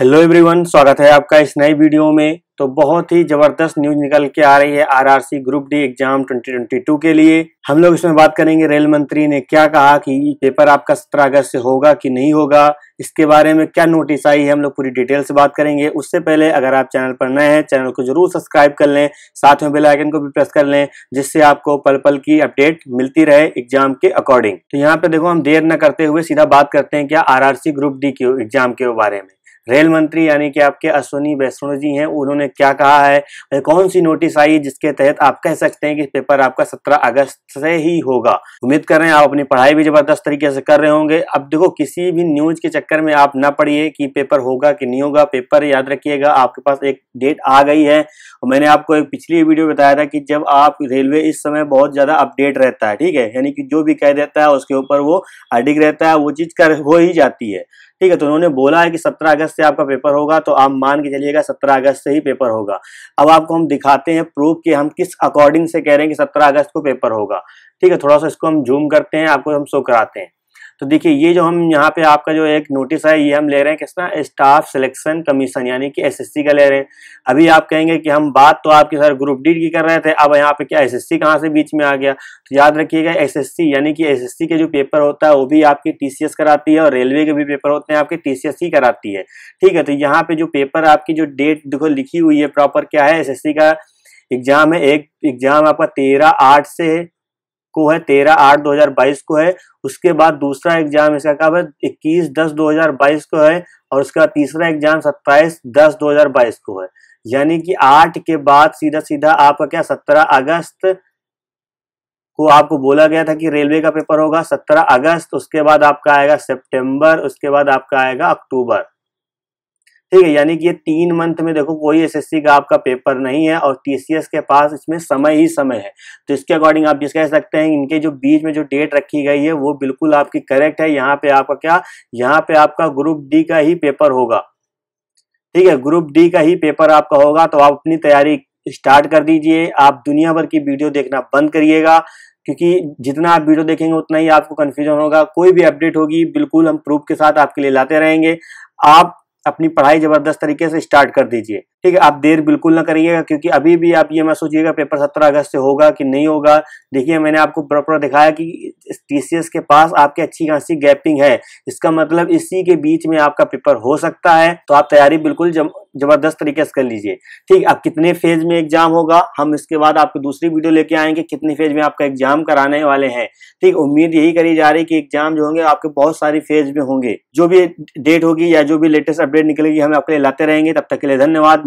hello everyone स्वागत है आपका इस नई वीडियो में तो बहुत ही जबरदस्त न्यूज निकल के आ रही है आरआरसी ग्रुप डी एग्जाम 2022 के लिए हम लोग इसमें बात करेंगे रेल मंत्री ने क्या कहा कि पेपर आपका सत्रह अगस्त से होगा कि नहीं होगा इसके बारे में क्या नोटिस आई है हम लोग पूरी डिटेल से बात करेंगे उससे पहले अगर आप चैनल पर नए हैं चैनल को जरूर सब्सक्राइब कर लें साथ में बेलाइकन को भी प्रेस कर लें जिससे आपको पल पल की अपडेट मिलती रहे एग्जाम के अकॉर्डिंग तो यहाँ पे देखो हम देर न करते हुए सीधा बात करते हैं क्या आर ग्रुप डी के एग्जाम के बारे में रेल मंत्री यानी कि आपके अश्विनी वैष्णो जी हैं उन्होंने क्या कहा है कौन सी नोटिस आई जिसके तहत आप कह सकते हैं कि पेपर आपका सत्रह अगस्त से ही होगा उम्मीद कर रहे हैं आप अपनी पढ़ाई भी जबरदस्त तरीके से कर रहे होंगे अब देखो किसी भी न्यूज के चक्कर में आप ना पढ़िए कि पेपर होगा कि नहीं होगा पेपर याद रखिएगा आपके पास एक डेट आ गई है और मैंने आपको एक पिछली वीडियो बताया था कि जब आप रेलवे इस समय बहुत ज्यादा अपडेट रहता है ठीक है यानी कि जो भी कह देता है उसके ऊपर वो अडिग रहता है वो चीज कर हो ही जाती है ठीक है तो उन्होंने बोला है कि सत्रह अगस्त से आपका पेपर होगा तो आप मान के चलिएगा सत्रह अगस्त से ही पेपर होगा अब आपको हम दिखाते हैं प्रूफ कि हम किस अकॉर्डिंग से कह रहे हैं कि सत्रह अगस्त को पेपर होगा ठीक है थोड़ा सा इसको हम जूम करते हैं आपको हम शो कराते हैं तो देखिए ये जो हम यहाँ पे आपका जो एक नोटिस है ये हम ले रहे हैं किसना स्टाफ सिलेक्शन कमीशन यानी कि एसएससी का ले रहे हैं अभी आप कहेंगे कि हम बात तो आपके सर ग्रुप डी की कर रहे थे अब यहाँ पे क्या एसएससी कहाँ से बीच में आ गया तो याद रखिएगा एसएससी यानी कि एसएससी के जो पेपर होता है वो भी आपकी टीसीएस कराती है और रेलवे के भी पेपर होते हैं आपके टीसीएस सी कराती है ठीक है तो यहाँ पे जो पेपर आपकी जो डेट देखो लिखी हुई है प्रॉपर क्या है एस का एग्जाम है एक एग्जाम आपका तेरह आठ से है को है तेरह आठ दो हजार बाईस को है उसके बाद दूसरा एग्जाम इसका कब है इक्कीस दस दो हजार बाईस को है और उसके बाद तीसरा एग्जाम सत्ताईस दस दो हजार बाईस को है यानी कि आठ के बाद सीधा सीधा आपका क्या सत्रह अगस्त को आपको बोला गया था कि रेलवे का पेपर होगा सत्रह अगस्त उसके बाद आपका आएगा सितंबर उसके बाद आपका आएगा अक्टूबर ठीक है यानी कि ये तीन मंथ में देखो कोई एसएससी का आपका पेपर नहीं है और टीसीएस के पास इसमें समय ही समय है तो इसके अकॉर्डिंग आप जिस कह सकते हैं इनके जो बीच में जो डेट रखी गई है वो बिल्कुल आपकी करेक्ट है यहाँ पे आपका क्या यहाँ पे आपका ग्रुप डी का ही पेपर होगा ठीक है ग्रुप डी का ही पेपर आपका होगा तो आप अपनी तैयारी स्टार्ट कर दीजिए आप दुनिया भर की वीडियो देखना बंद करिएगा क्योंकि जितना आप वीडियो देखेंगे उतना ही आपको कन्फ्यूजन होगा कोई भी अपडेट होगी बिल्कुल हम प्रूफ के साथ आपके लिए लाते रहेंगे आप अपनी पढ़ाई ज़बरदस्त तरीके से स्टार्ट कर दीजिए ठीक है आप देर बिल्कुल ना करिएगा क्योंकि अभी भी आप ये मैं सोचिएगा पेपर सत्रह अगस्त से होगा कि नहीं होगा देखिए मैंने आपको प्रॉपर दिखाया कि टीसीएस के पास आपके अच्छी खासी गैपिंग है इसका मतलब इसी के बीच में आपका पेपर हो सकता है तो आप तैयारी बिल्कुल जम, जबरदस्त तरीके से कर लीजिए ठीक अब कितने फेज में एग्जाम होगा हम इसके बाद आपको दूसरी वीडियो लेके आएंगे कितने फेज में आपका एग्जाम कराने वाले हैं ठीक उम्मीद यही करी जा रही है कि एग्जाम जो होंगे आपके बहुत सारी फेज में होंगे जो भी डेट होगी या जो भी लेटेस्ट अपडेट निकलेगी हम आपके लिए लाते रहेंगे तब तक के लिए धन्यवाद